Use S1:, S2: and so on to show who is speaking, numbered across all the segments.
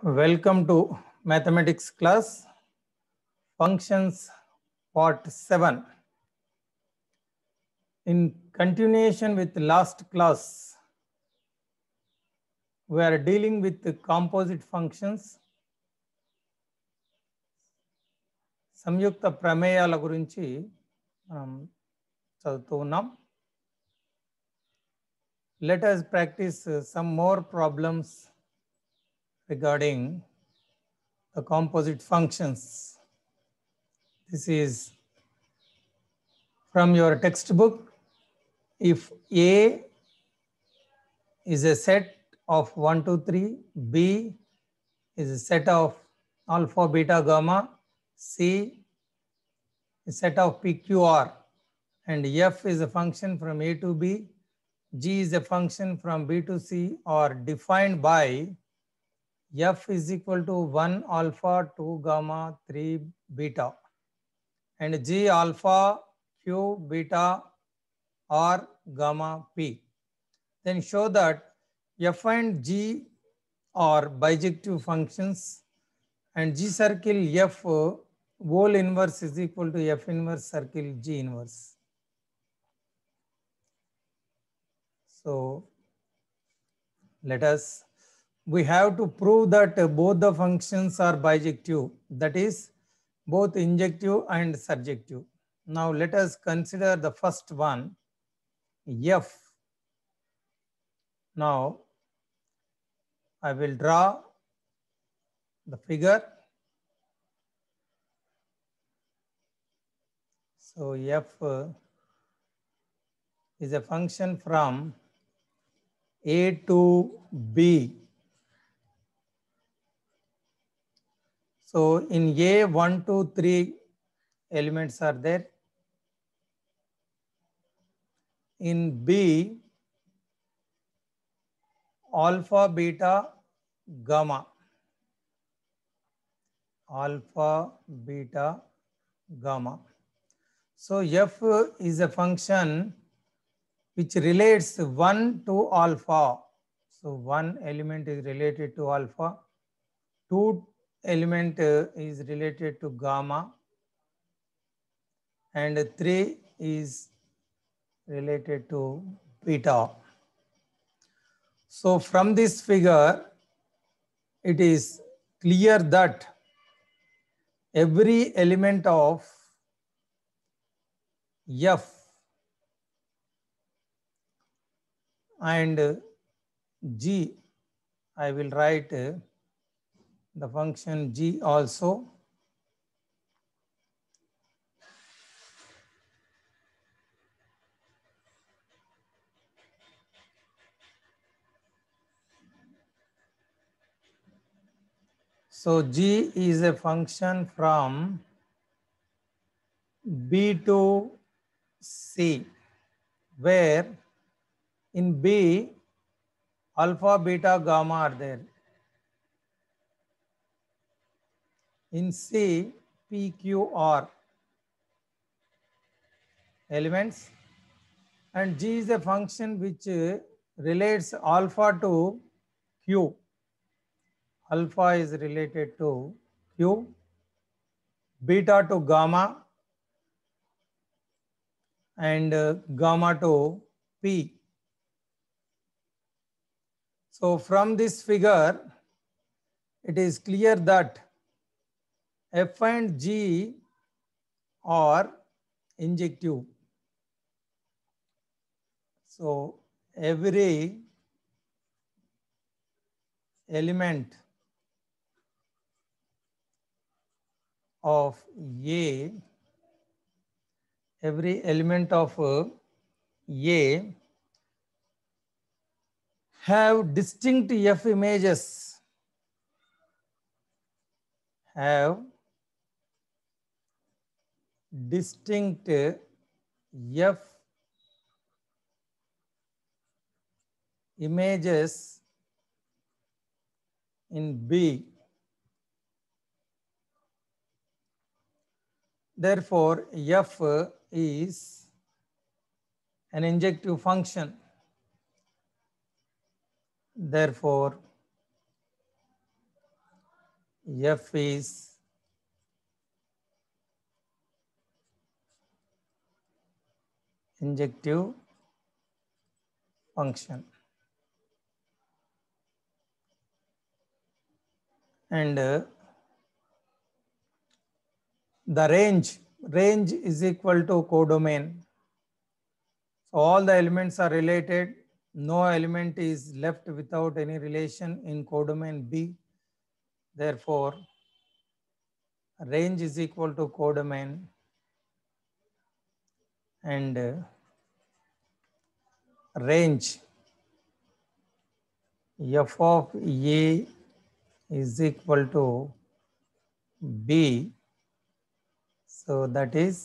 S1: Welcome to mathematics class functions part 7. In continuation with last class, we are dealing with the composite functions. Samyukta ప్రమేయాల గురించి మనం చదువుతూ Let us practice some more problems regarding the composite functions. This is from your textbook. If A is a set of 1, 2, 3, B is a set of alpha, beta, gamma, C is a set of PQR, and F is a function from A to B, G is a function from B to C or defined by f is equal to 1 alpha 2 gamma 3 beta and g alpha q beta or gamma p then show that f and g are bijective functions and g circle f whole inverse is equal to f inverse circle g inverse so let us we have to prove that both the functions are bijective, that is both injective and surjective. Now let us consider the first one, f. Now I will draw the figure. So f is a function from a to b So in A, one, two, three elements are there. In B, alpha, beta, gamma. Alpha, beta, gamma. So F is a function which relates 1 to alpha. So one element is related to alpha, 2 element uh, is related to gamma and 3 is related to beta. So from this figure, it is clear that every element of F and G, I will write uh, the function g also So g is a function from b to c where in b alpha beta gamma are there in say PQR elements and G is a function which uh, relates alpha to Q. Alpha is related to Q, beta to gamma and uh, gamma to P. So from this figure, it is clear that F and G are injective. So every element of A, every element of uh, A have distinct F images, have distinct F images in B. Therefore, F is an injective function. Therefore, F is injective function. And uh, the range, range is equal to codomain. So all the elements are related. No element is left without any relation in codomain B. Therefore, range is equal to codomain and uh, range f of a is equal to b so that is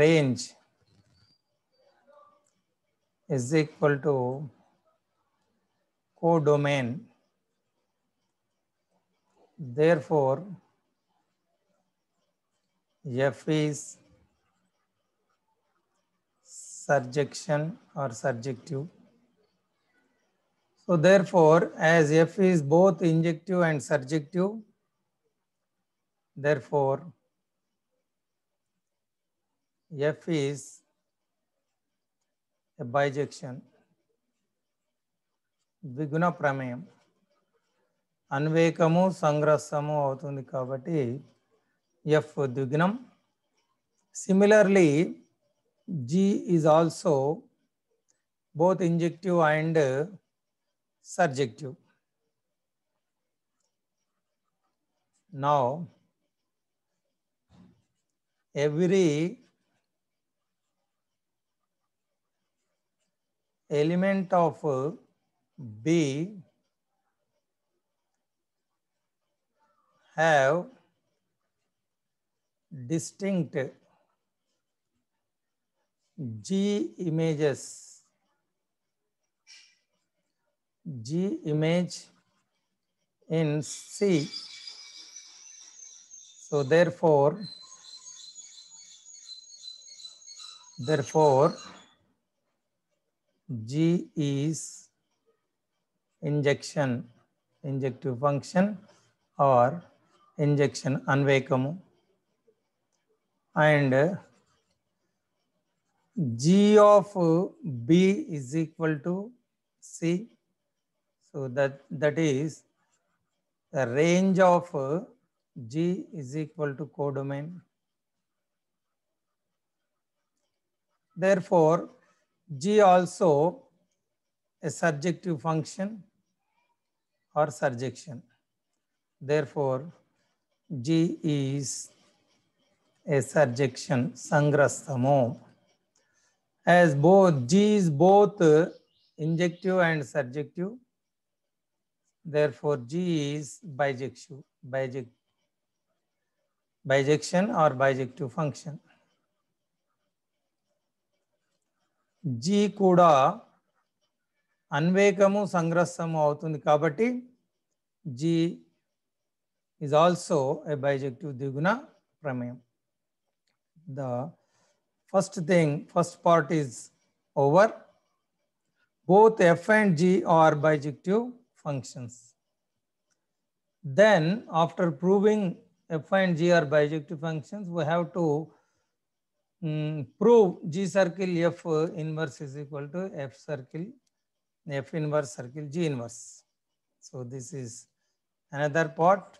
S1: range is equal to codomain therefore f is surjection or surjective. So therefore, as F is both injective and surjective, therefore, F is a bijection, viguna prameyam, anvekamu sangrasamu avutundi kabati, F dvignam. Similarly, G is also both injective and uh, surjective. Now, every element of uh, B have distinct G images. G image in C. So therefore, therefore, G is injection, injective function or injection anvakumu. And g of b is equal to c. So that, that is the range of g is equal to codomain. Therefore, g also a surjective function or surjection. Therefore, g is a surjection sangrastamo as both g is both injective and surjective therefore g is bijective biject bijection or bijective function g కూడా అన్వేకము సంగ్రస్సము అవుతుంది కాబట్టి G is also a bijective Dviguna pramaya. The First thing, first part is over. Both f and g are bijective functions. Then after proving f and g are bijective functions, we have to um, prove g circle f inverse is equal to f circle, f inverse circle g inverse. So this is another part.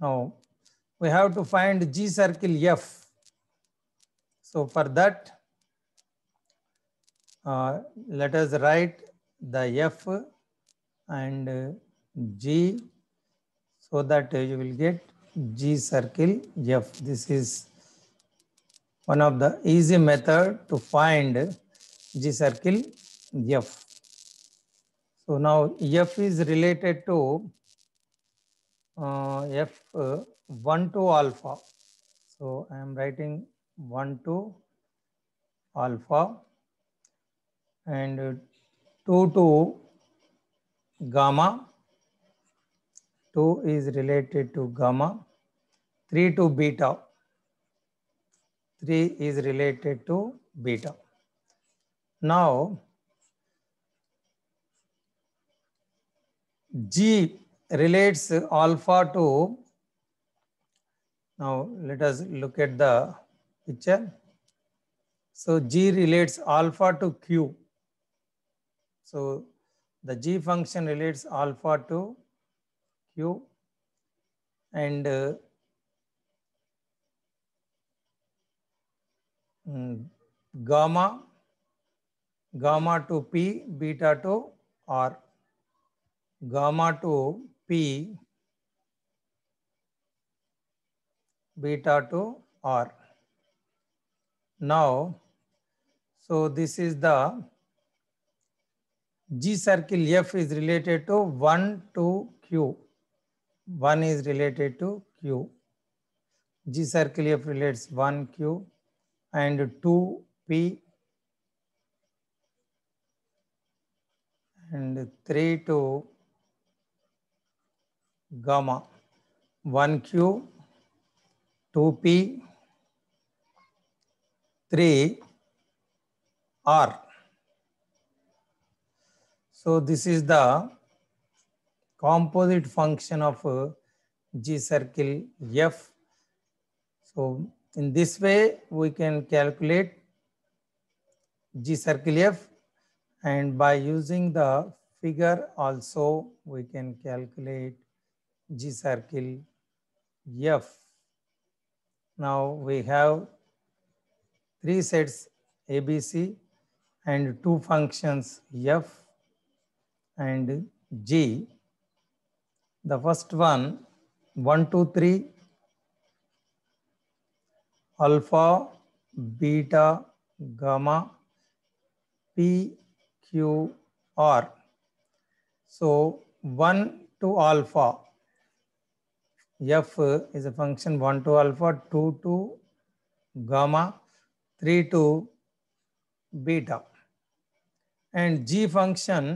S1: Now we have to find g circle f so for that, uh, let us write the F and G so that you will get G circle F. This is one of the easy method to find G circle F. So now F is related to uh, F1 to alpha. So I am writing 1 to alpha and 2 to gamma 2 is related to gamma 3 to beta 3 is related to beta now g relates alpha to now let us look at the picture. So G relates alpha to Q. So the G function relates alpha to Q and uh, gamma gamma to P, beta to R. Gamma to P, beta to R. now so this is the g circle f is related to 1 to q 1 is related to q g circle f relates 1 q and 2 p and 3 to gamma 1 q 2p 3 R. So this is the composite function of uh, G circle F. So in this way we can calculate G circle F and by using the figure also we can calculate G circle F. Now we have three sets ABC and two functions F and G. The first one, 1, 2, 3, alpha, beta, gamma, P, Q, R. So 1 to alpha, F is a function 1 to alpha, 2 to gamma, 3 to beta and g function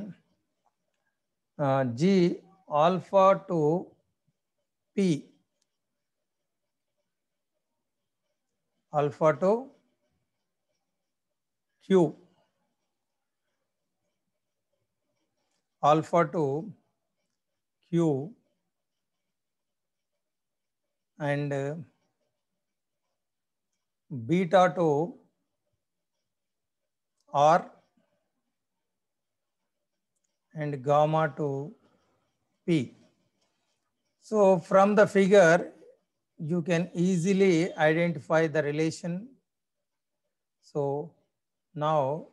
S1: uh, g alpha to p alpha to q alpha to q and uh, beta to R and gamma to P. So from the figure, you can easily identify the relation. So now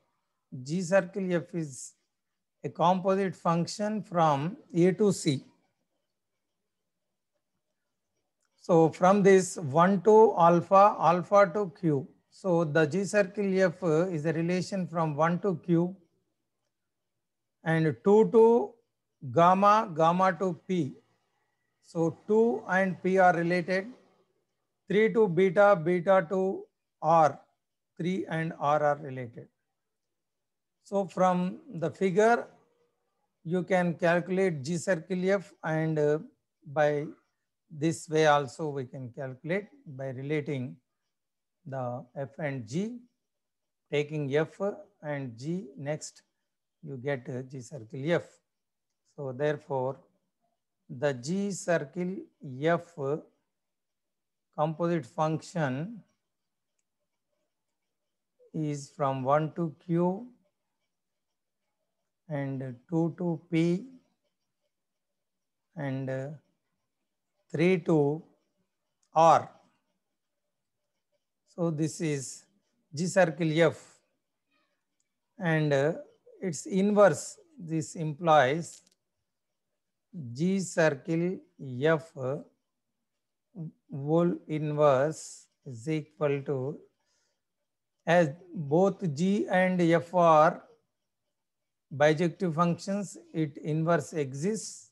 S1: G circle F is a composite function from A to C. So from this 1 to alpha, alpha to Q. So the G circle F is a relation from 1 to Q and 2 to gamma, gamma to P. So 2 and P are related. 3 to beta, beta to R. 3 and R are related. So from the figure, you can calculate G circle F and uh, by this way also we can calculate by relating the F and G, taking F and G next, you get uh, G circle F. So therefore, the G circle F composite function is from 1 to Q and 2 to P and uh, 3 to R. So this is G circle F and uh, its inverse this implies G circle F uh, whole inverse is equal to as both G and F are bijective functions, it inverse exists.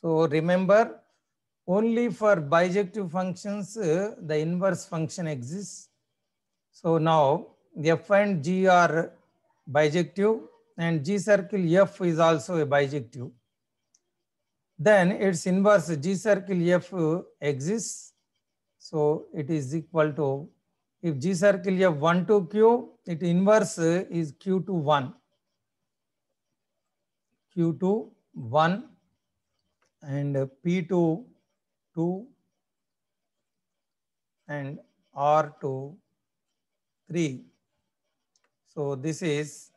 S1: So remember only for bijective functions, the inverse function exists. So now f and g are bijective and g circle f is also a bijective. Then its inverse g circle f exists. So it is equal to, if g circle f 1 to q, its inverse is q to 1. q to 1 and p to 2 and R2 3. So this is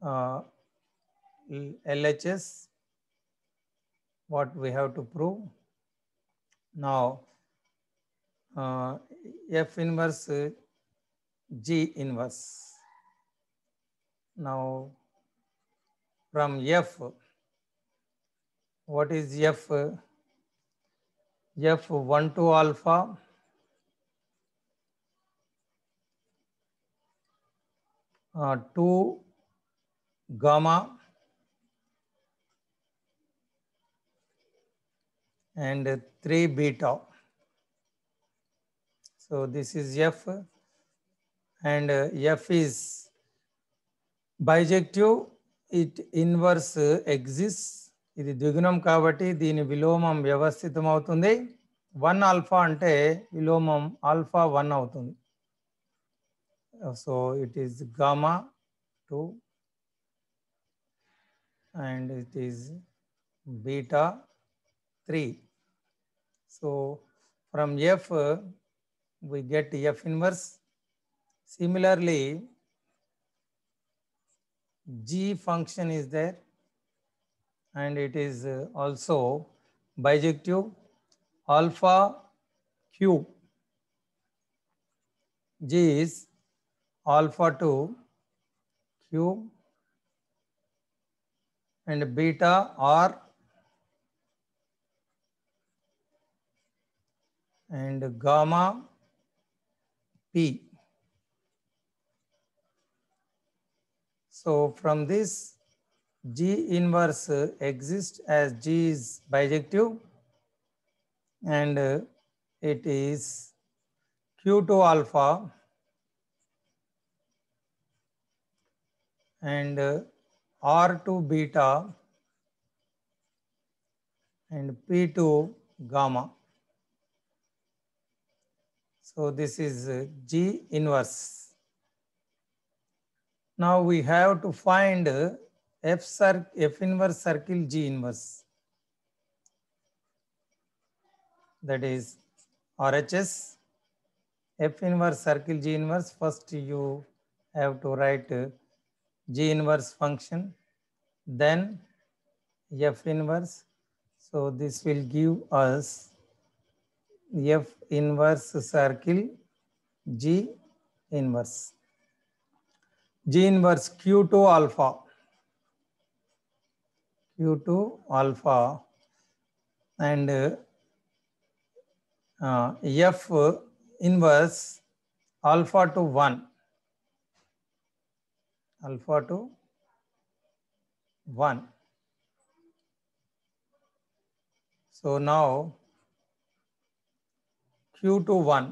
S1: uh, LHS what we have to prove. Now uh, F inverse G inverse. Now from F what is F? F12 alpha uh, 2 gamma and 3 beta. So this is F and uh, F is bijective, it inverse uh, exists ఇది ద్విగుణం కాబట్టి దీని విలోమం వ్యవస్థితం అవుతుంది one alpha అంటే విలోమం alpha one అవుతుంది so it is gamma two and it is beta three so from F we get F inverse similarly G function is there and it is uh, also bijective alpha q g is alpha 2 q and beta r and gamma p so from this G inverse exists as G is bijective and uh, it is Q2 alpha and uh, R2 beta and P2 gamma. So this is uh, G inverse. Now we have to find F, F inverse circle G inverse. That is RHS F inverse circle G inverse. First you have to write G inverse function, then F inverse. So this will give us F inverse circle G inverse. G inverse Q2 alpha u2 alpha and uh, f inverse alpha to 1 alpha to 1 so now q to 1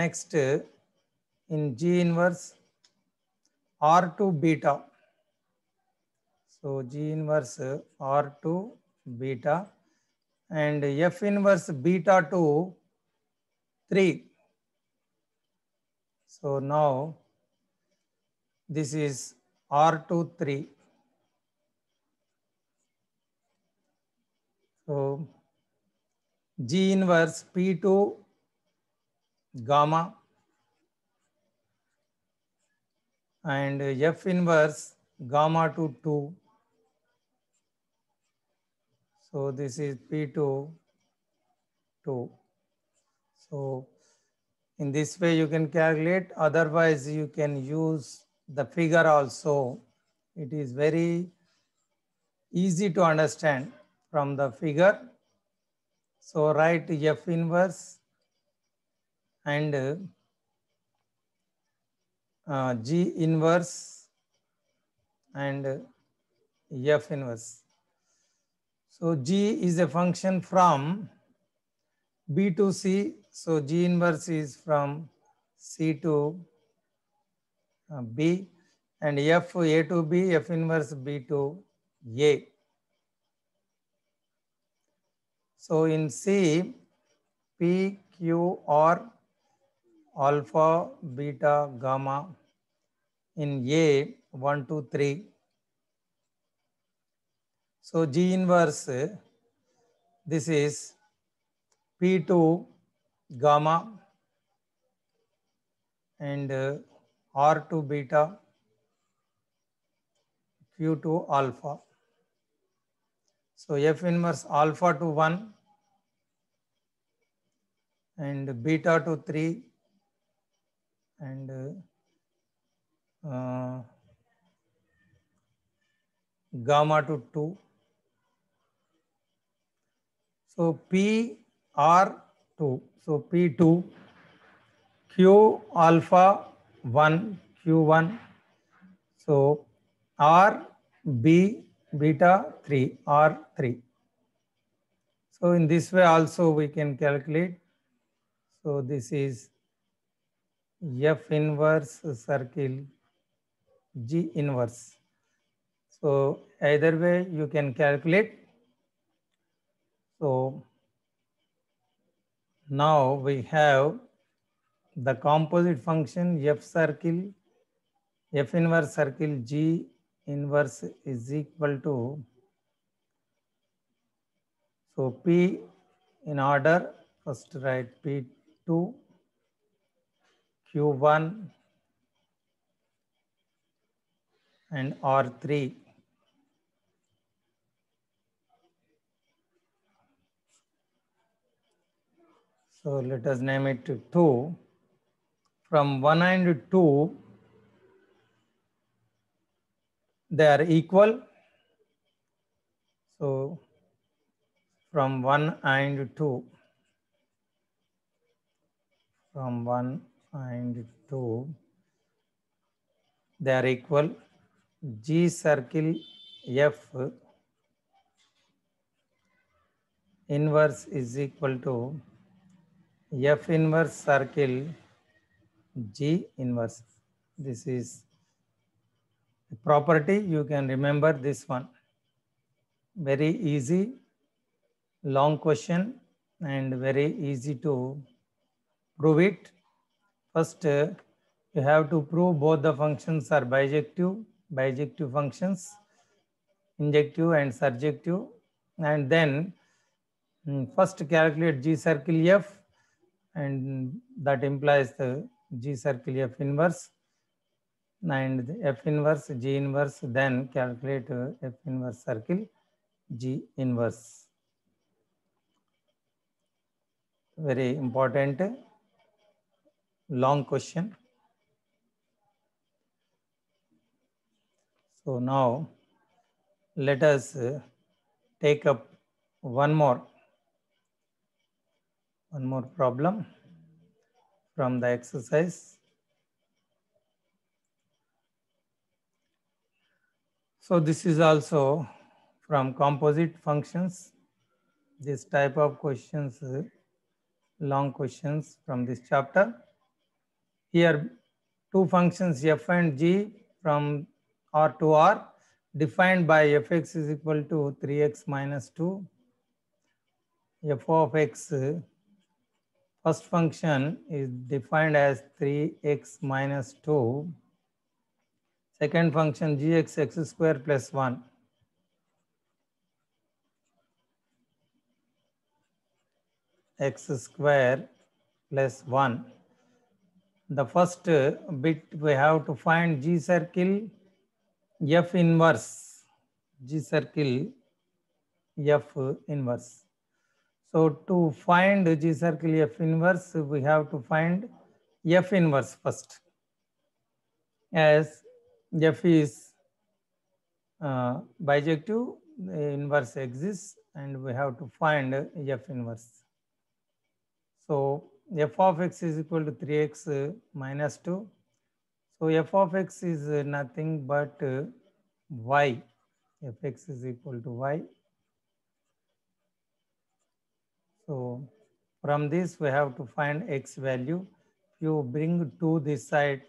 S1: next in g inverse R2 beta. So G inverse R2 beta and F inverse beta to 3. So now this is R2 3. So G inverse P2 gamma and F inverse gamma to 2. So this is P2, 2. So in this way you can calculate, otherwise you can use the figure also. It is very easy to understand from the figure. So write F inverse and uh, G inverse and F inverse. So G is a function from B to C. So G inverse is from C to uh, B and F A to B, F inverse B to A. So in C, P, Q, R, alpha, beta, gamma, in A 1, 2, 3. So G inverse, this is P2 gamma and R2 beta, Q2 alpha. So F inverse alpha to 1 and beta to 3 and uh, Uh, gamma to 2. So P R 2. So P2 Q alpha 1 Q1. So R B beta 3 R 3. So in this way also we can calculate. So this is F inverse circle G inverse. So either way you can calculate. So now we have the composite function F circle, F inverse circle G inverse is equal to so P in order first write P2 Q1 and R3. So let us name it 2. From 1 and 2, they are equal. So from 1 and 2, from 1 and 2, they are equal. G circle F inverse is equal to F inverse circle G inverse. This is property you can remember this one. Very easy, long question and very easy to prove it. First, you have to prove both the functions are bijective bijective functions, injective and surjective. And then mm, first calculate G circle F and that implies the G circle F inverse and F inverse G inverse then calculate uh, F inverse circle G inverse. Very important long question. So now let us uh, take up one more one more problem from the exercise. So this is also from composite functions. This type of questions, uh, long questions from this chapter. Here two functions f and g from R to R defined by fx is equal to 3x minus 2. f of x first function is defined as 3x minus 2. Second function gx x square plus 1. x square plus 1. The first bit we have to find g circle F inverse, G circle F inverse. So to find G circle F inverse, we have to find F inverse first. As F is uh, bijective, inverse exists and we have to find F inverse. So f of x is equal to 3x minus 2 so f of x is uh, nothing but uh, y. is equal to y. So from this we have to find x value. If you bring to this side,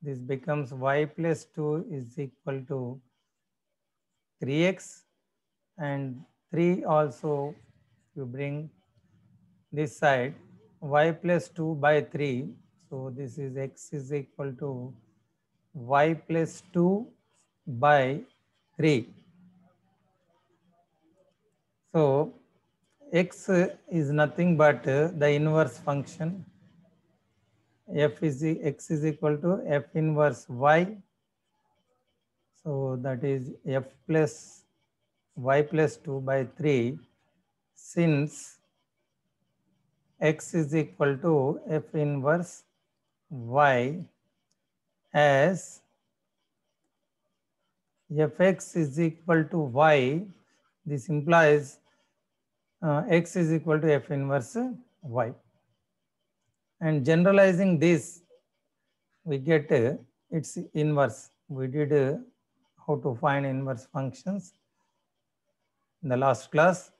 S1: this becomes y plus 2 is equal to 3x and 3 also you bring this side y plus 2 by 3 so this is x is equal to y plus 2 by 3. So x is nothing but the inverse function. f is the x is equal to f inverse y. So that is f plus y plus 2 by 3 since x is equal to f inverse y as f x is equal to y, this implies uh, x is equal to f inverse y. And generalizing this, we get uh, its inverse. We did uh, how to find inverse functions in the last class.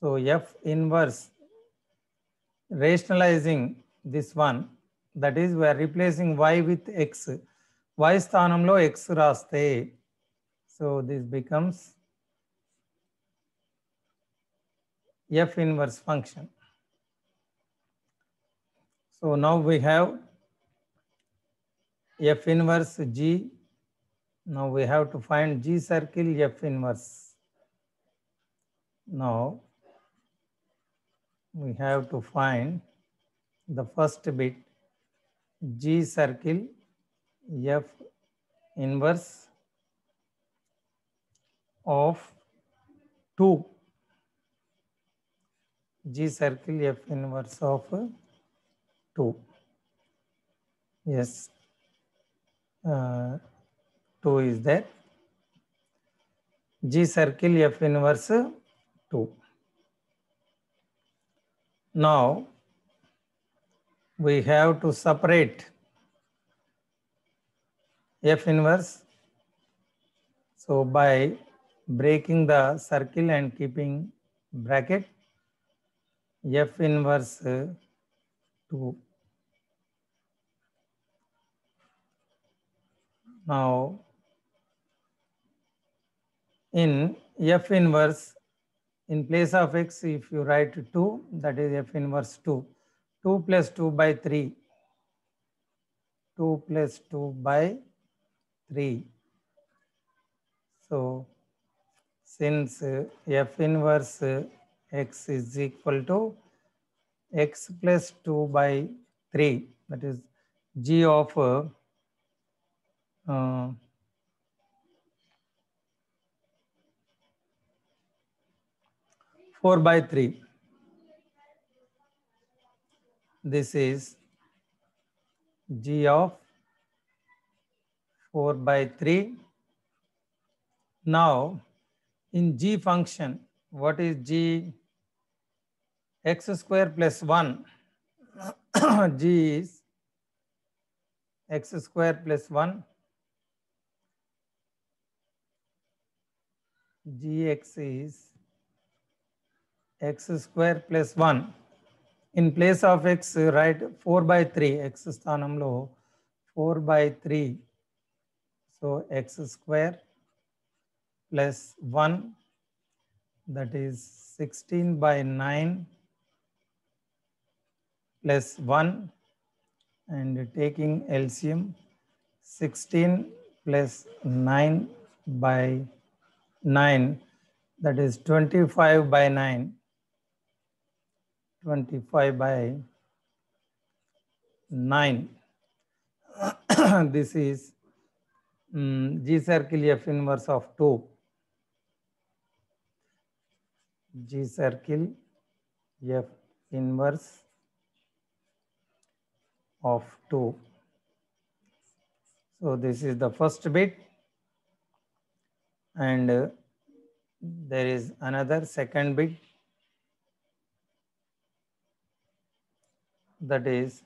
S1: So f inverse, rationalizing this one that is we are replacing y with x y is sthanamlo x raste so this becomes f inverse function so now we have f inverse g now we have to find g circle f inverse now we have to find the first bit G circle F inverse of two G circle F inverse of two yes uh, 2 is there g circle f inverse 2 now we have to separate F inverse. So by breaking the circle and keeping bracket F inverse to now in F inverse in place of X if you write 2 that is F inverse 2 2 plus 2 by 3. 2 plus 2 by 3. So since f inverse x is equal to x plus 2 by 3 that is g of uh, four by three this is g of 4 by 3. Now, in g function, what is g? x square plus 1. g is x square plus 1. gx is x square plus 1 in place of x write 4 by 3 x is sthanam lo 4 by 3 so x square plus 1 that is 16 by 9 plus 1 and taking lcm 16 plus 9 by 9 that is 25 by 9 25 by 9. this is um, G circle F inverse of 2. G circle F inverse of 2. So this is the first bit and uh, there is another second bit that is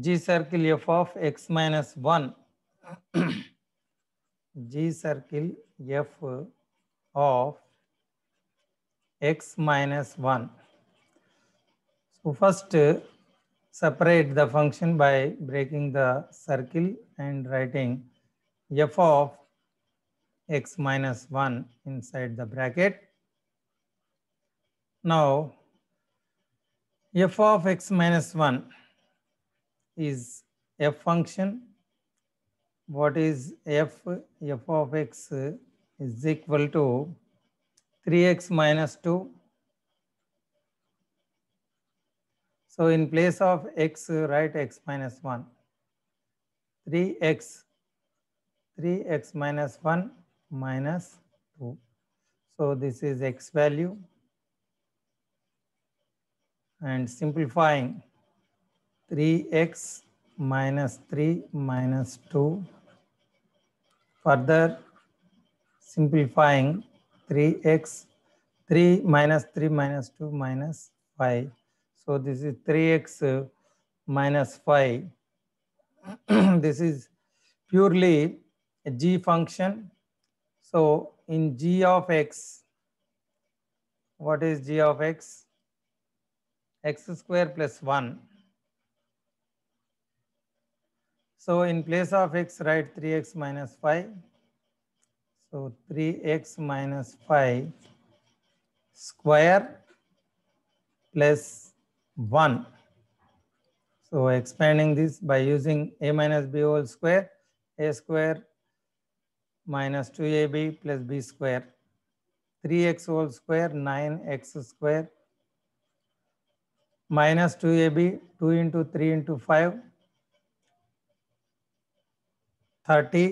S1: g circle f of x minus 1 g circle f of x minus 1 so first uh, separate the function by breaking the circle and writing f of x minus 1 inside the bracket now f of x minus 1 is f function. What is f? f of x is equal to 3x minus 2. So in place of x, write x minus 1. 3x, 3x minus 1 minus 2. So this is x value and simplifying 3x minus 3 minus 2 further simplifying 3x 3 minus 3 minus 2 minus 5 so this is 3x minus 5 this is purely a g function so in g of x what is g of x x square plus 1. So in place of x, write 3x minus 5. So 3x minus 5 square plus 1. So expanding this by using a minus b whole square, a square minus 2ab plus b square, 3x whole square, 9x square minus 2ab 2 into 3 into 5 30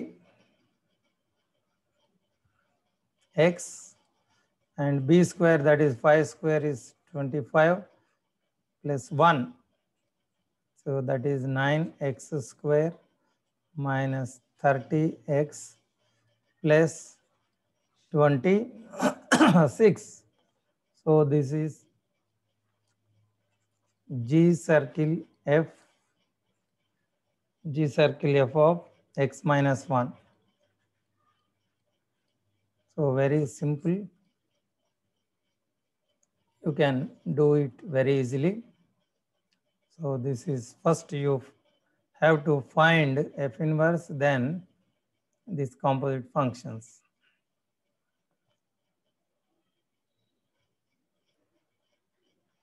S1: x and b square that is 5 square is 25 plus 1 so that is 9x square minus 30x plus 26 so this is G circle F, G circle F of x minus 1. So very simple. You can do it very easily. So this is first you have to find F inverse, then these composite functions.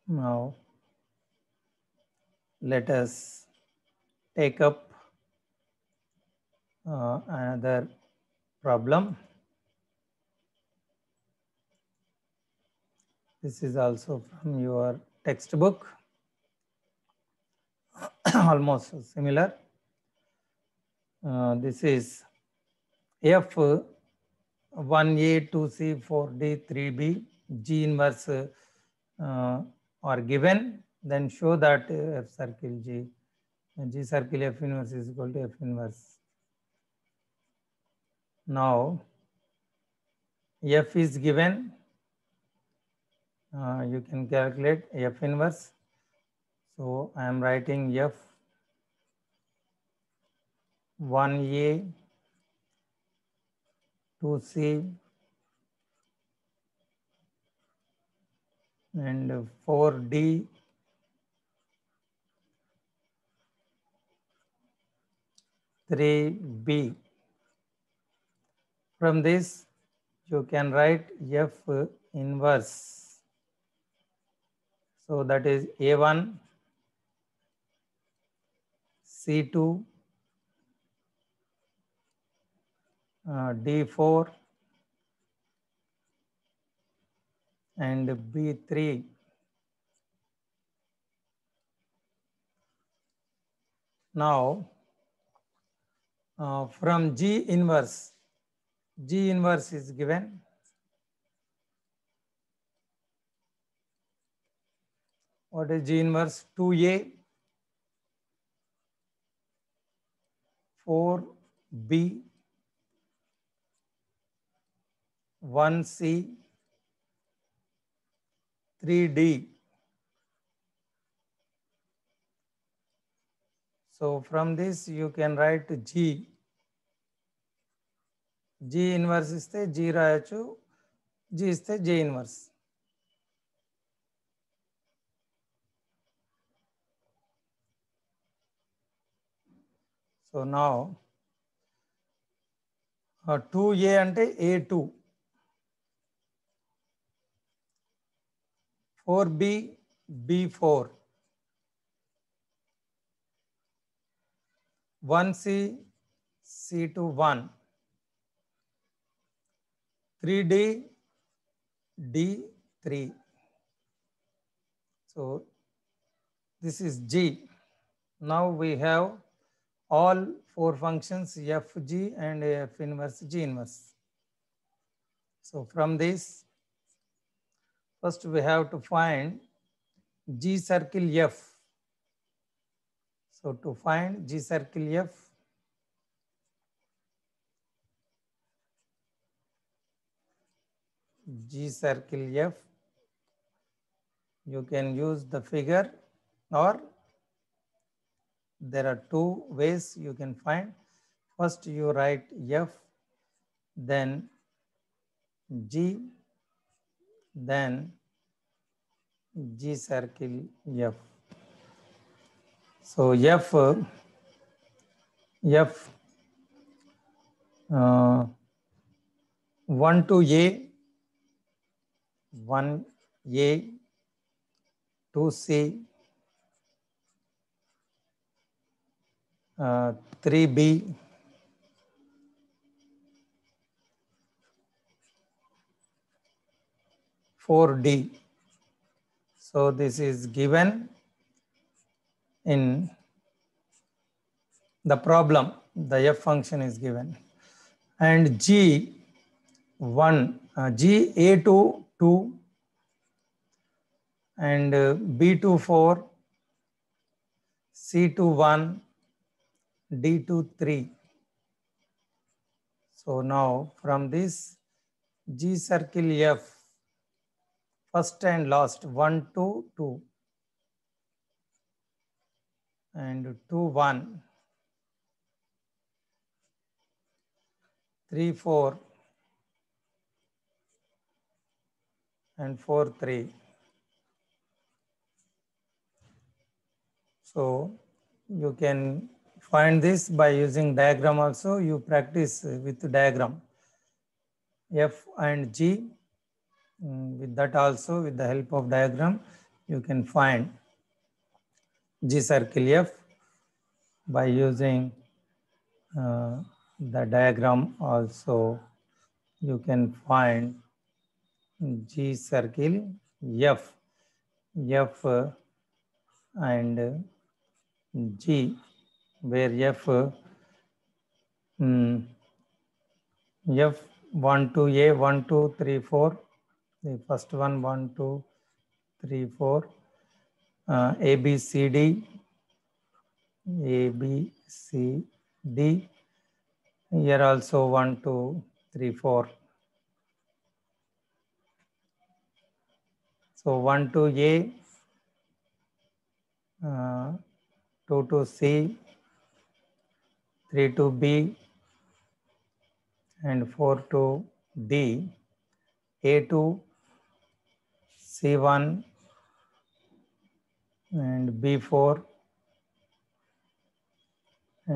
S1: Now, let us take up uh, another problem. This is also from your textbook, almost similar. Uh, this is F 1A, 2C, 4D, 3B, G inverse uh, are given then show that uh, F circle G, G circle F inverse is equal to F inverse. Now, F is given, uh, you can calculate F inverse. So I am writing F 1A, 2C, and 4D 3b. From this, you can write F inverse. So that is A1, C2, uh, D4, and B3. Now, uh, from G inverse. G inverse is given. What is G inverse? 2A, 4B, 1C, 3D. So from this you can write G G inverse इस्ते G रायचु G इस्ते J inverse so now two A अंटे A two four B B four one C C two one 3D D3. So this is G. Now we have all four functions f g and f inverse g inverse. So from this, first we have to find g circle f. So to find g circle f, G circle F. You can use the figure or there are two ways you can find. First you write F, then G, then G circle F. So F, F uh, 1 to A 1A, 2C, uh, 3B, four D. So this is given in the problem, the f function is given. And G1, uh, G A2 2 and uh, b four c two one d two three. So now from this G circle F, first and last 1, 2, 2 and 2, 1, 3, 4, and 4 3 so you can find this by using diagram also you practice with diagram f and g mm, with that also with the help of diagram you can find g circle f by using uh, the diagram also you can find G circle F, F and G, where F, um, F 1 to A, 1, 2, 3, 4, the first one 1, 2, 3, 4, uh, A, B, C, D, A, B, C, D, here also 1, 2, 3, 4, so 1 to a uh, 2 to c 3 to b and 4 to d a to c1 and b4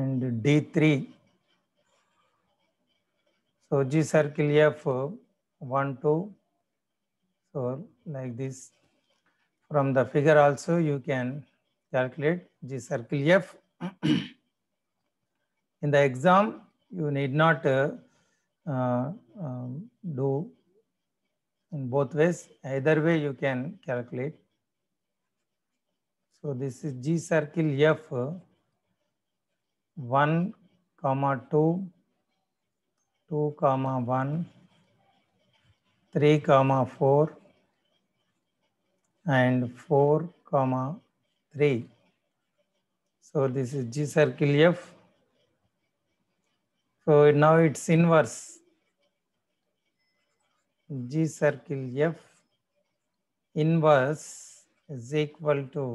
S1: and d3 so g circle f 1 to So like this, from the figure also you can calculate G circle F. In the exam, you need not uh, uh, um, do in both ways. Either way you can calculate. So this is G circle F 1 comma 2 2 comma 1 3 comma 4 and 4 comma 3 so this is g circle f so now it's inverse g circle f inverse is equal to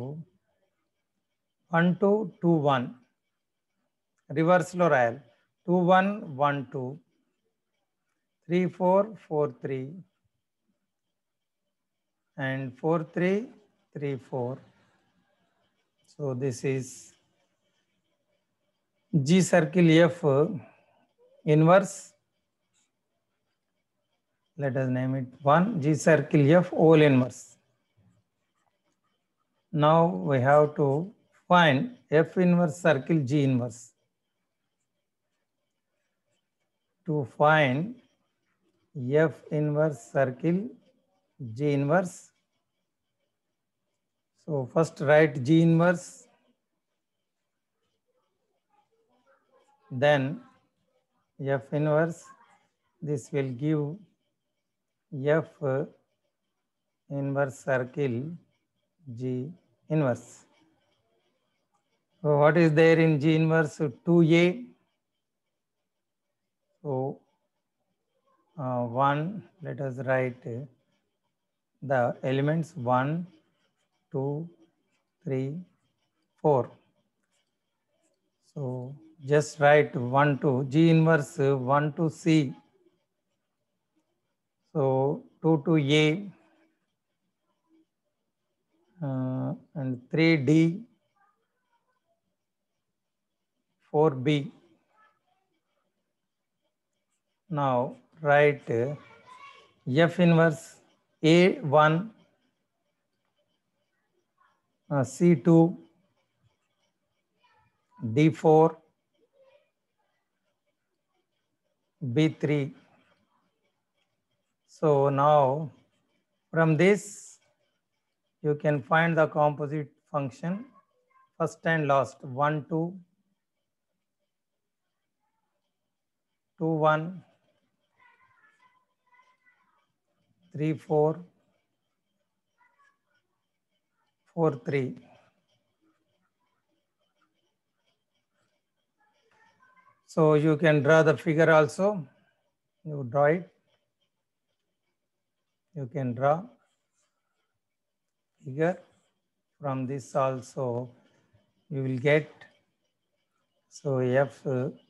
S1: 1 2 2 1 reverse lo rayal 2 1 1 2 3443 and 4334. So this is G circle F inverse. Let us name it 1 G circle F all inverse. Now we have to find F inverse circle G inverse. To find F inverse circle G inverse so first write g inverse then f inverse this will give f inverse circle g inverse so what is there in g inverse 2a so uh, 1 let us write the elements one, two, three, four. so just write 1 to g inverse 1 to c so 2 to a uh, and 3d 4b now write F inverse A1 uh, C2 D4 B3 so now from this you can find the composite function first and last 1 2 2 1 Three four, four three. So you can draw the figure also. You draw it. You can draw figure. From this also, you will get so F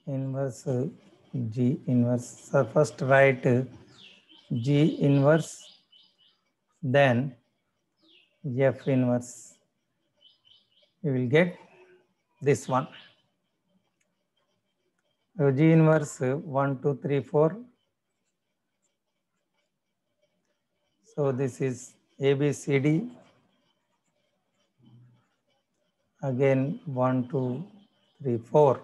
S1: inverse G inverse. So first write G inverse, then F inverse. You will get this one. So G inverse 1, 2, 3, 4. So this is ABCD. Again 1, 2, 3, 4.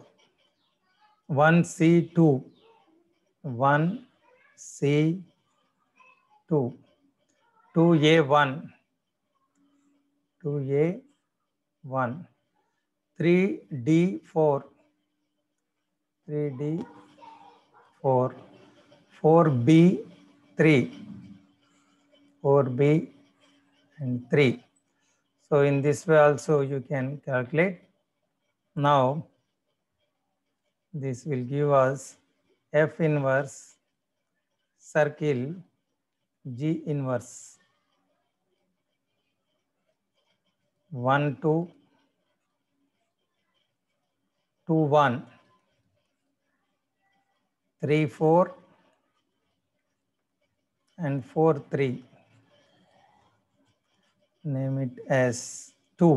S1: 1 C 2. 1 C 2 2a1 2a1 3d4 3d4 4b3 4b and 3 so in this way also you can calculate now this will give us f inverse circle G inverse 1 2 2 1 3 4 and 4 3 name it as 2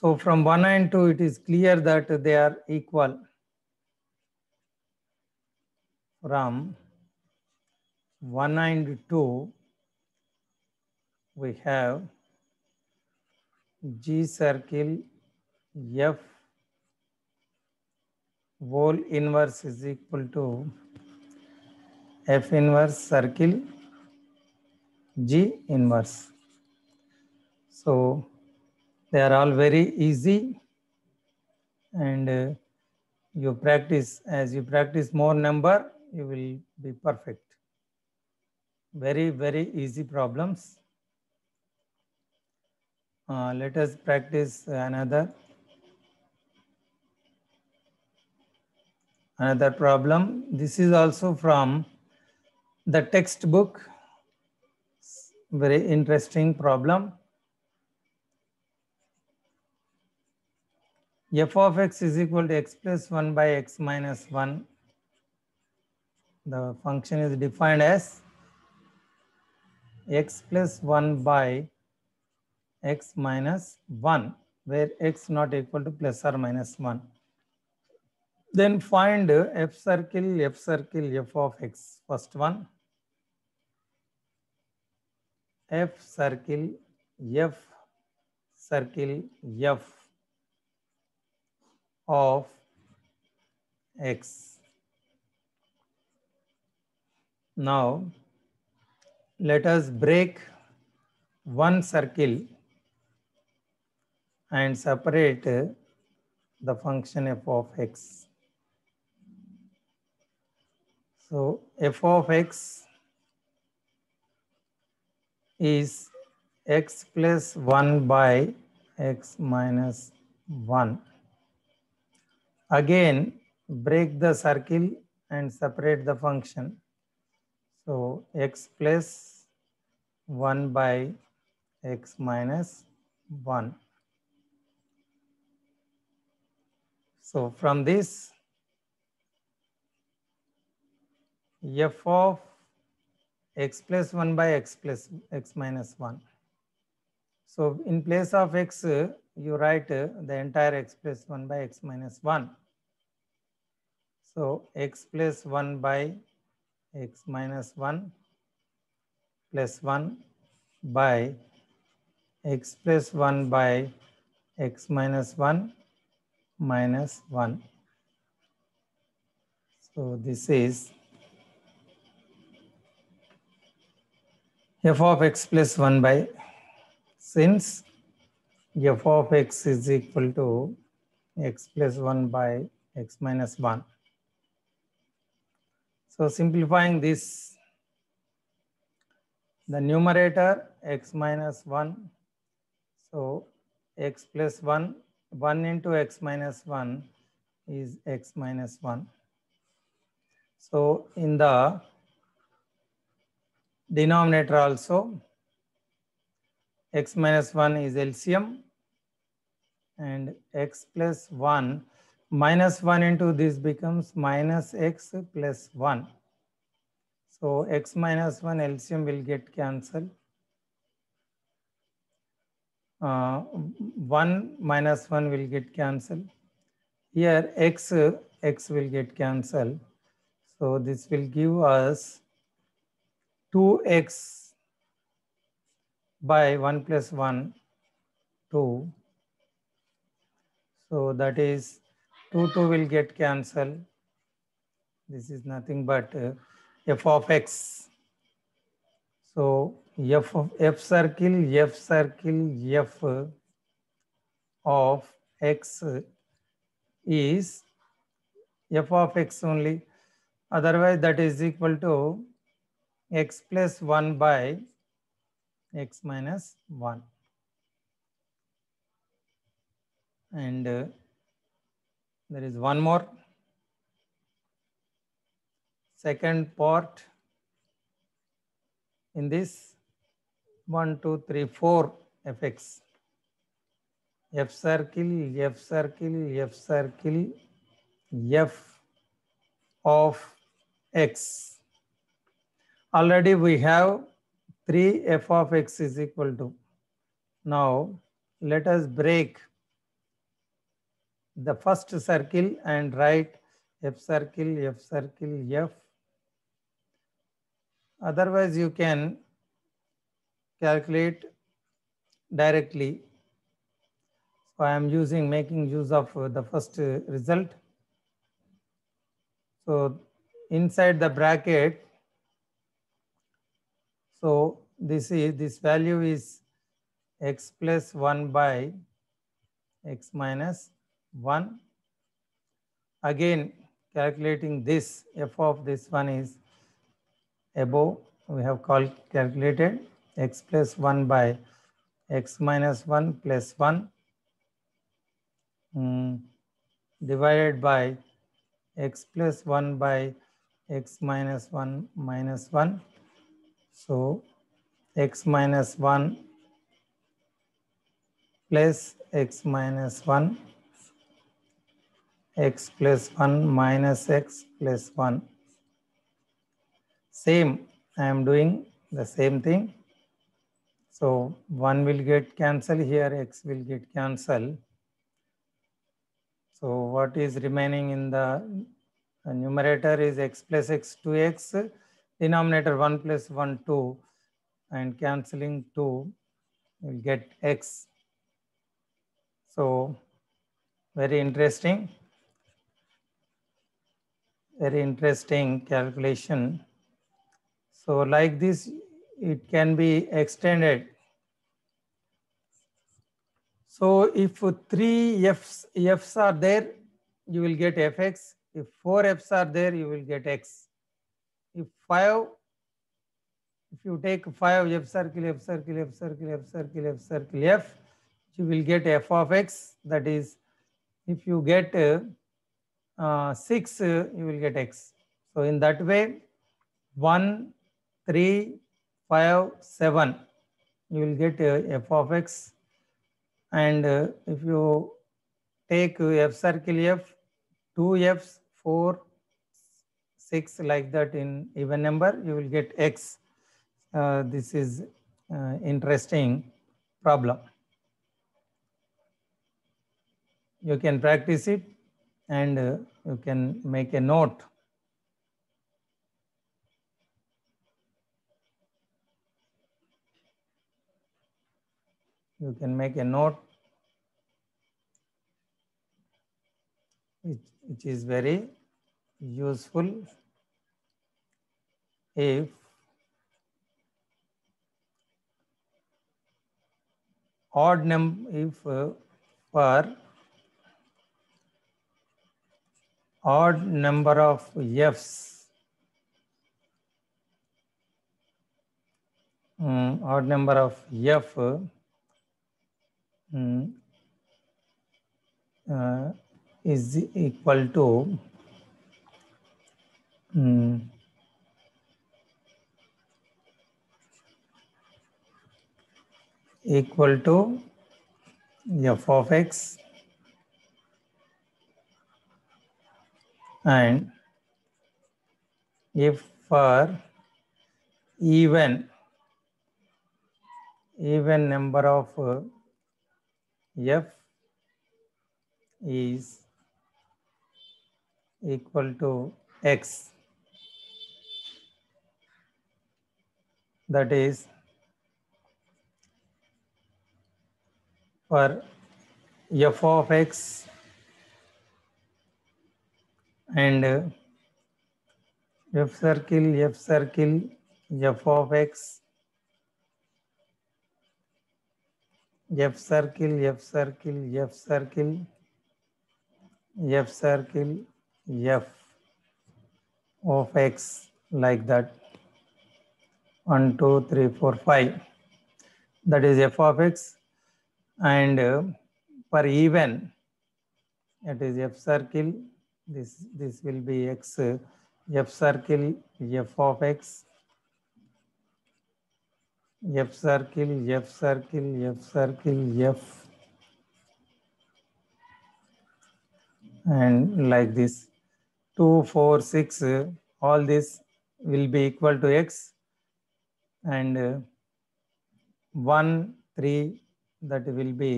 S1: so from 1 and 2 it is clear that they are equal from 1 and 2, we have G circle F whole inverse is equal to F inverse circle G inverse. So they are all very easy and uh, you practice as you practice more number you will be perfect very, very easy problems. Uh, let us practice another another problem. This is also from the textbook. Very interesting problem. f of x is equal to x plus 1 by x minus 1. The function is defined as x plus 1 by x minus 1 where x not equal to plus or minus 1. Then find f circle, f circle, f of x, first one. f circle, f circle, f of x. Now, let us break one circle and separate the function f of x. So f of x is x plus 1 by x minus 1. Again, break the circle and separate the function. So x plus 1 by x minus 1. So from this f of x plus 1 by x plus x minus 1. So in place of x, you write the entire x plus 1 by x minus 1. So x plus 1 by x minus 1 plus 1 by x plus 1 by x minus 1 minus 1. So this is f of x plus 1 by since f of x is equal to x plus 1 by x minus 1 so simplifying this, the numerator x minus 1. So x plus 1, 1 into x minus 1 is x minus 1. So in the denominator also, x minus 1 is LCM and x plus 1 minus 1 into this becomes minus x plus 1. So x minus 1 LCM will get cancelled. Uh, 1 minus 1 will get cancelled. Here x, x will get cancelled. So this will give us 2x by 1 plus 1, 2. So that is 2 2 will get cancelled. This is nothing but uh, f of x. So f of f circle, f circle, f of x is f of x only. Otherwise, that is equal to x plus 1 by x minus 1. And uh, there is one more second part in this 1 2 3 4 fx f circle f circle f circle f of x already we have 3 f of x is equal to now let us break the first circle and write F circle, F circle, F. Otherwise, you can calculate directly. So I am using making use of the first result. So inside the bracket, so this is this value is x plus 1 by x minus 1. Again, calculating this, f of this one is above, we have called calculated x plus 1 by x minus 1 plus 1 um, divided by x plus 1 by x minus 1 minus 1. So x minus 1 plus x minus 1 x plus 1 minus x plus 1. Same, I am doing the same thing. So 1 will get cancelled here, x will get cancelled. So what is remaining in the, numerator is x plus x 2x, denominator 1 plus 1 2 and cancelling 2 will get x. So very interesting very interesting calculation. So like this, it can be extended. So if three Fs, Fs are there, you will get Fx. If four Fs are there, you will get X. If five, if you take five F circle, F circle, F circle, F circle, F circle, F, you will get F of X. That is, if you get uh, uh, 6, uh, you will get x. So in that way, 1, 3, 5, 7, you will get uh, f of x. And if you take f circle f, 2 f's, 4, 6 like that in even number, you will get x. Uh, this is uh, interesting problem. You can practice it and uh, you can make a note you can make a note which, which is very useful if odd number if uh, per odd number of Fs, um, odd number of F um, uh, is equal to um, equal to f of x and if for even even number of uh, f is equal to x that is for f of x and f circle f circle f of x f circle f circle f circle f circle f of x like that 1 2 3 4 5 that is f of x and uh, even it is f circle this this will be x f circle f of x f circle f circle f circle f and like this 2 4 6 all this will be equal to x and 1 3 that will be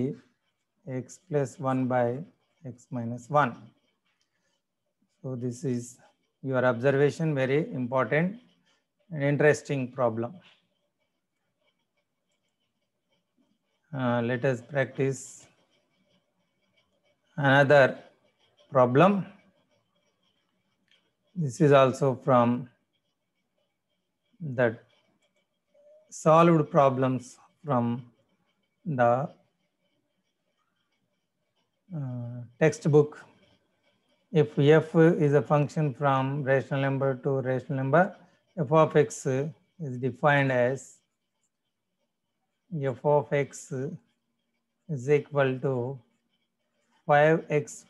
S1: x plus 1 by x minus 1 so this is your observation, very important and interesting problem. Uh, let us practice another problem. This is also from that solved problems from the uh, textbook if f is a function from rational number to rational number, f of x is defined as f of x is equal to 5x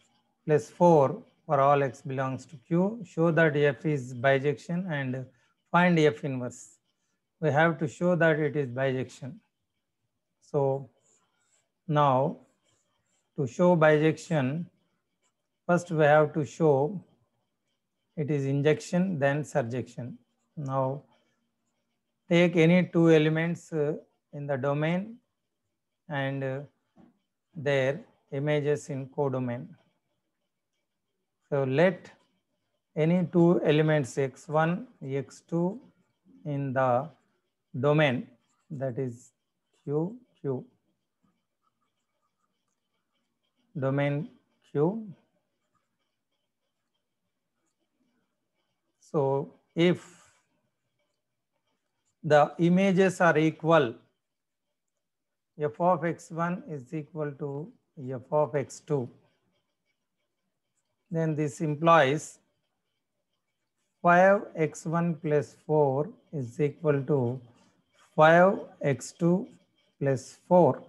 S1: plus 4 for all x belongs to q. Show that f is bijection and find f inverse. We have to show that it is bijection. So now to show bijection, First, we have to show it is injection, then surjection. Now, take any two elements uh, in the domain and uh, their images in codomain. So, let any two elements x1, x2 in the domain that is Q, Q, domain Q So if the images are equal, f of x1 is equal to f of x2, then this implies 5x1 plus 4 is equal to 5x2 plus 4.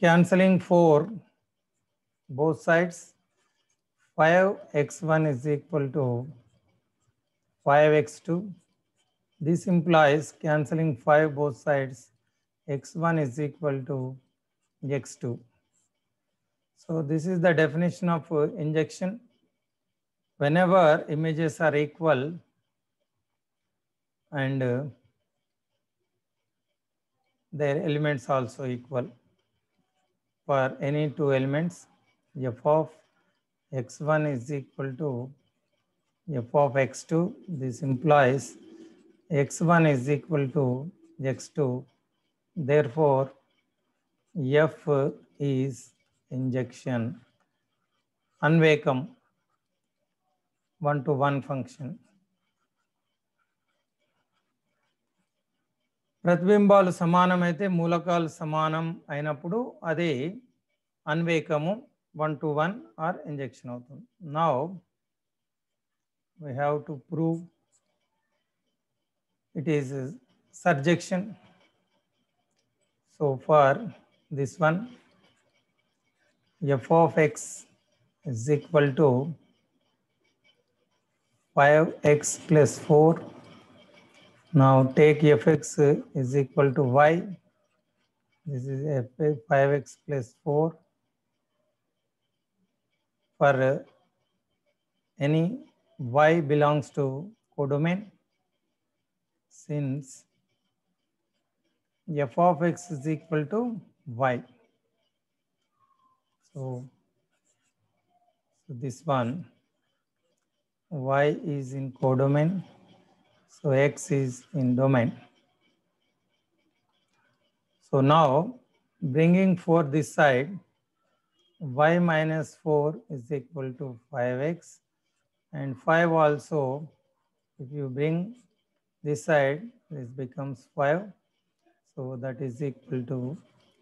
S1: Cancelling 4 both sides 5x1 is equal to 5x2. This implies cancelling 5 both sides x1 is equal to x2. So this is the definition of uh, injection. Whenever images are equal and uh, their elements also equal for any two elements f of x1 is equal to f of x2. This implies x1 is equal to x2. Therefore, f is injection unwacom one-to-one function. ప్రతిబింబాలు సమానమైతే మూలకాలు సమానం అయినప్పుడు అది అన్వేకము One to injection of them. Now we have to prove it is surjection. So for this one, f of x is equal to 5x plus 4. Now take fx is equal to y. This is 5x plus 4 for uh, any y belongs to codomain since f of x is equal to y. So, so this one y is in codomain so x is in domain so now bringing for this side y minus 4 is equal to 5x and 5 also if you bring this side this becomes 5 so that is equal to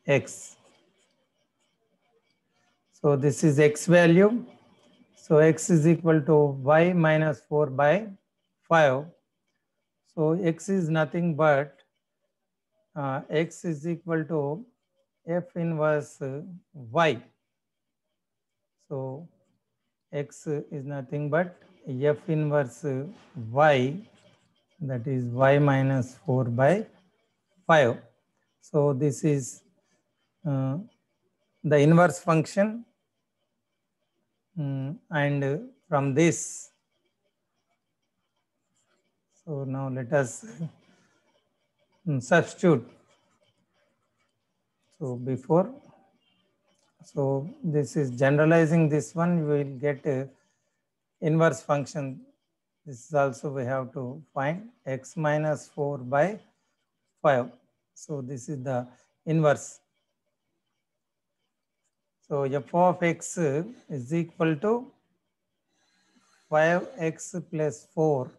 S1: x so this is x value so x is equal to y minus 4 by 5 so x is nothing but uh, x is equal to f inverse y so x is nothing but f inverse y that is y minus 4 by 5. So this is uh, the inverse function mm, and from this so now let us mm, substitute so before so this is generalizing this one, we will get a inverse function. This is also we have to find x minus 4 by 5. So this is the inverse. So f of x is equal to 5x plus 4.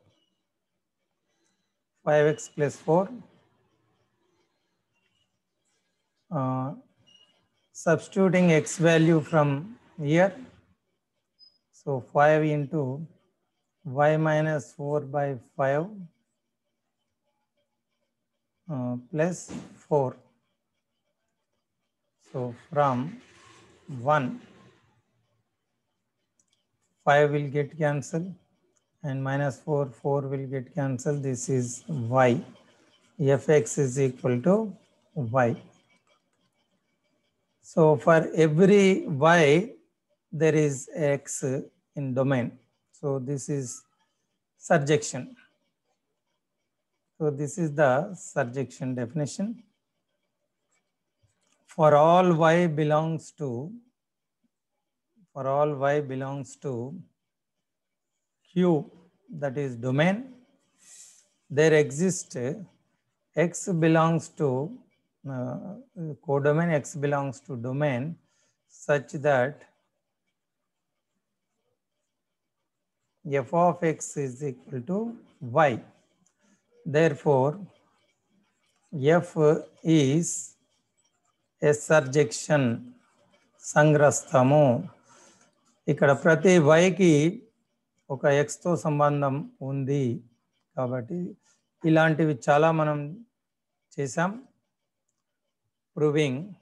S1: 5x plus 4. Uh, substituting x value from here. So 5 into y minus 4 by 5 uh, plus 4. So from 1, 5 will get cancelled and minus 4, 4 will get cancelled. This is y. fx is equal to y. So for every y, there is x in domain. So this is surjection. So this is the surjection definition. For all y belongs to, for all y belongs to Q, that is domain, there exists x belongs to uh, codomain X belongs to domain such that f of x is equal to y. Therefore, f is a surjection సంగ్రస్తము ఇక్కడ ప్రతి వైకి ఒక ఎక్స్తో సంబంధం ఉంది కాబట్టి ఇలాంటివి చాలా మనం చేసాం proving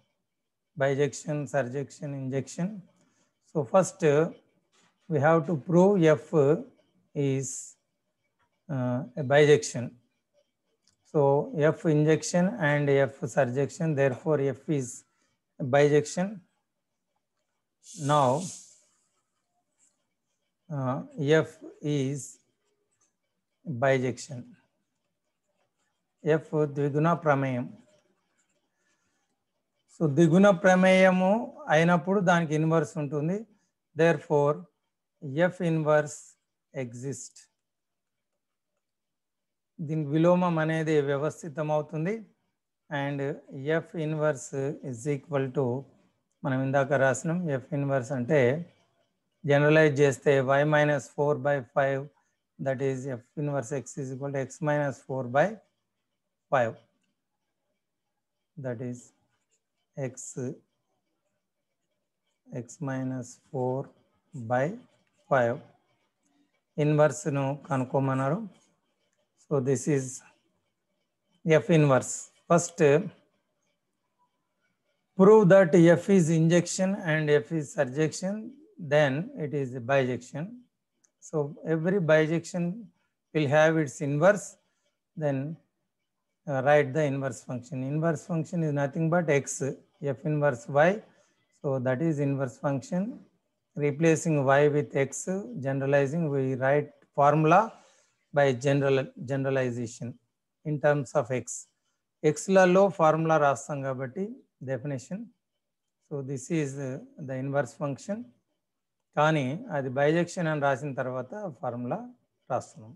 S1: bijection, surjection, injection. So first uh, we have to prove F is uh, a bijection. So F injection and F surjection, therefore F is bijection. Now uh, F is bijection. F Dviguna prameyam so దిగుణ ప్రమేయము అయినప్పుడు దానికి inverse ఉంటుంది therefore F inverse exist దీని విలోమం అనేది వ్యవస్థితం అవుతుంది and F inverse is equal to మనం ఇందాక రాసినాం ఎఫ్ ఇన్వర్స్ అంటే జనరలైజ్ చేస్తే Y minus four by five that is F inverse X is equal to X minus four by five that is x x minus 4 by 5 inverse nu kanukomanaru so this is f inverse first prove that f is injection and f is surjection then it is bijection so every bijection will have its inverse then write the inverse function. Inverse function is nothing but x, f inverse y. So that is inverse function. Replacing y with x, generalizing, we write formula by general generalization in terms of x. X లలో formula rastam kabatti definition so this is the inverse function కానీ అది bisection అని రాసిన తర్వాత formula రాస్తున్నాం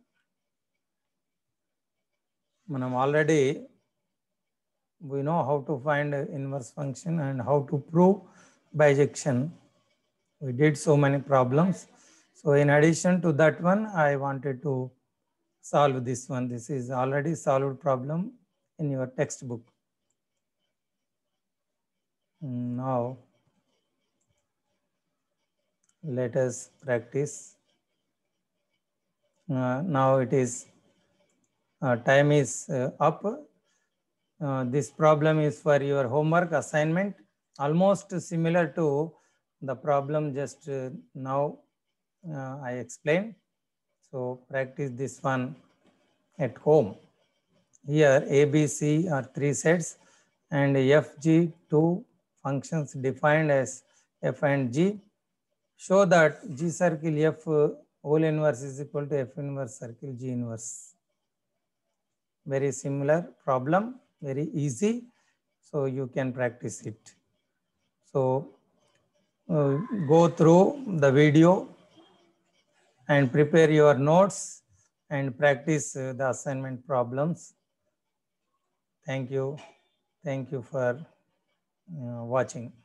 S1: I'm already. we know how to find inverse function and how to prove bijection. We did so many problems. So in addition to that one, I wanted to solve this one. This is already solved problem in your textbook. Now, let us practice. Uh, now it is uh, time is uh, up. Uh, this problem is for your homework assignment, almost similar to the problem just now I explained. So practice this one at home. Here A, B, C are three sets and F, G, two functions defined as F and G. Show that G circle F whole inverse is equal to F inverse circle G inverse very similar problem, very easy. So you can practice it. So uh, go through the video and prepare your notes and practice uh, the assignment problems. Thank you. Thank you for uh, watching.